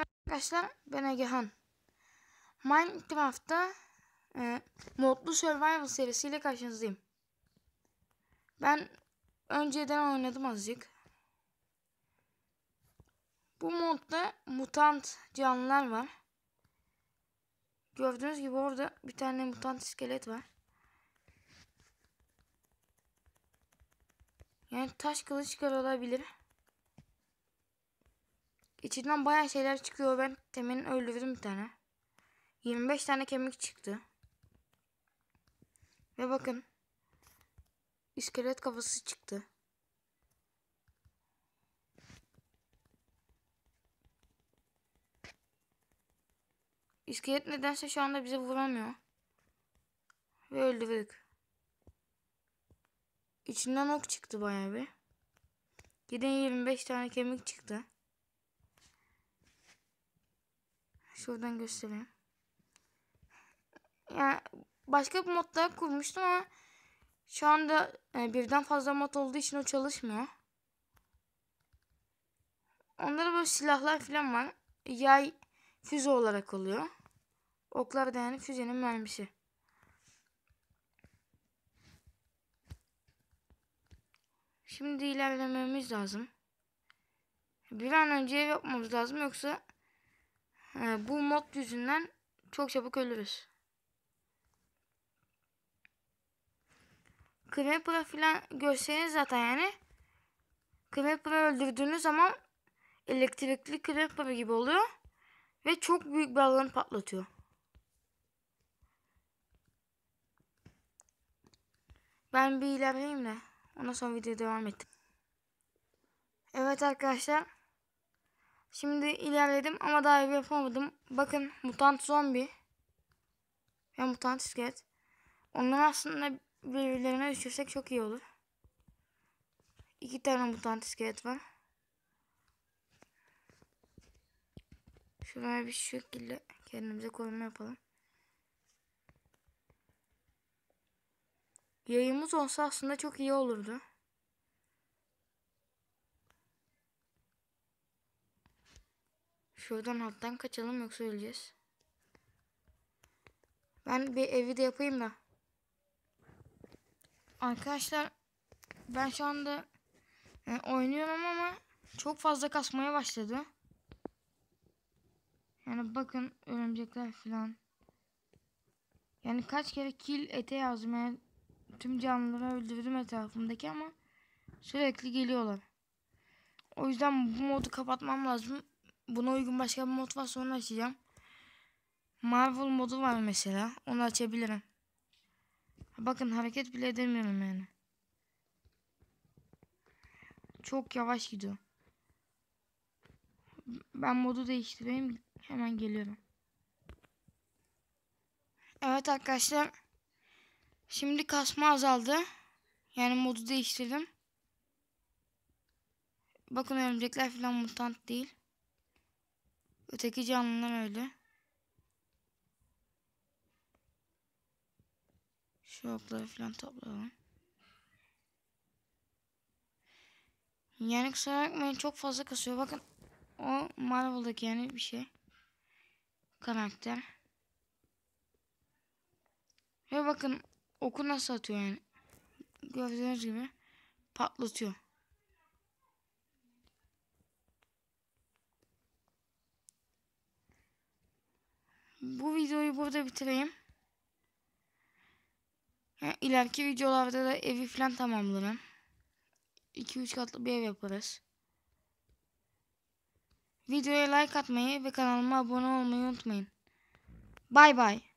Arkadaşlar ben Egehan. Minecraft'ta e, modlu survival serisiyle karşınızdayım. Ben önceden oynadım azıcık. Bu modda mutant canlılar var. Gördüğünüz gibi orada bir tane mutant iskelet var. Yani taş kılıç çıkarılabilir. olabilir. İçinden baya şeyler çıkıyor. Ben temin öldürdüm bir tane. 25 tane kemik çıktı. Ve bakın. İskelet kafası çıktı. İskelet nedense şu anda bize vuramıyor. Ve öldürdük. İçinden ok çıktı bayağı bir. Giden 25 tane kemik çıktı. Şuradan göstereyim. Yani başka bir modda kurmuştum ama şu anda e, birden fazla mod olduğu için o çalışmıyor. Onda da böyle silahlar falan var. Yay füze olarak oluyor. Oklar da yani füzenin mermisi. Şimdi ilerlememiz lazım. Bir an önce ev yapmamız lazım yoksa bu mod yüzünden çok çabuk ölürüz. Creeper'ı falan görseniz zaten yani. Creeper'ı öldürdüğünüz zaman elektrikli Creeper gibi oluyor. Ve çok büyük bir alanı patlatıyor. Ben bir ilerleyeyim de. Ondan sonra videoya devam ettim. Evet arkadaşlar. Şimdi ilerledim ama daha ev yapamadım. Bakın mutant zombi ve mutant iskelet. Onları aslında birbirlerine düşürsek çok iyi olur. İki tane mutant iskelet var. Şuraya bir şekilde kendimize koruma yapalım. Yayımız olsa aslında çok iyi olurdu. Şuradan alttan kaçalım yoksa öleceğiz. Ben bir evi de yapayım da. Arkadaşlar ben şu anda e, oynuyorum ama çok fazla kasmaya başladı. Yani bakın örümcekler falan. Yani kaç kere kill ete yazdım. Yani tüm canlıları öldürdüm etrafımdaki ama sürekli geliyorlar. O yüzden bu modu kapatmam lazım. Buna uygun başka bir mod var, onu açacağım. Marvel modu var mesela. Onu açabilirim. Bakın hareket bile edemiyorum yani. Çok yavaş gidiyor. Ben modu değiştireyim. Hemen geliyorum. Evet arkadaşlar. Şimdi kasma azaldı. Yani modu değiştirdim. Bakın örümcekler falan mutant değil. Öteki canlılar öyle. Şu okları falan toplayalım. Yani kusura bakmayın çok fazla kasıyor. Bakın o Marvel'daki yani bir şey. Karakter. Ve bakın oku nasıl atıyor yani. Gördüğünüz gibi patlatıyor. bu videoyu burada bitireyim. Yani ileriki videolarda da evi falan tamamlarım. 2-3 katlı bir ev yaparız. Videoya like atmayı ve kanalıma abone olmayı unutmayın. Bay bay.